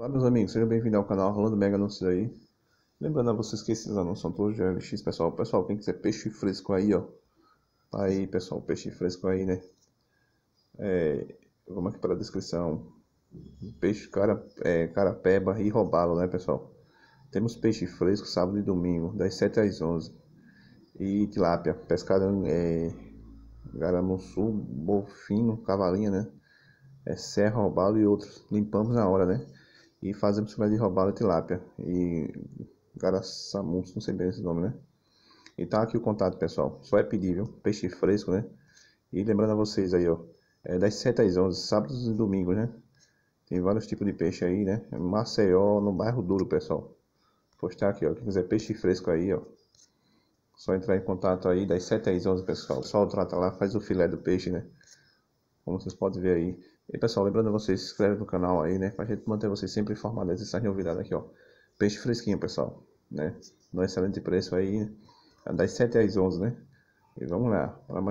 Olá meus amigos, sejam bem-vindos ao canal Rolando Mega Anúncios aí Lembrando a vocês que esses anúncios são todos de OLX, pessoal Pessoal, quem quiser peixe fresco aí, ó Tá aí, pessoal, peixe fresco aí, né é, Vamos aqui para a descrição Peixe, cara, é, carapeba e robalo, né, pessoal Temos peixe fresco sábado e domingo, das 7 às 11 E tilápia, pescada é, Garamussu, bofinho, cavalinha, né é, Serra, robalo e outros Limpamos na hora, né e fazem a possibilidade de roubar a tilápia e garaçamus, não sei bem esse nome, né? E tá aqui o contato, pessoal. Só é pedível, peixe fresco, né? E lembrando a vocês aí, ó, é das 7 às 11, sábados e domingos, né? Tem vários tipos de peixe aí, né? É Maceió, no bairro Duro, pessoal. Postar aqui, ó, quem quiser peixe fresco aí, ó. Só entrar em contato aí das 7 às 11, pessoal. O trata lá, faz o filé do peixe, né? Como vocês podem ver aí. E pessoal, lembrando vocês, se inscreve no canal aí, né? Pra gente manter vocês sempre informados dessas novidades aqui, ó. Peixe fresquinho, pessoal, né? No excelente preço aí, né? das 7 às 11, né? E vamos lá, para mais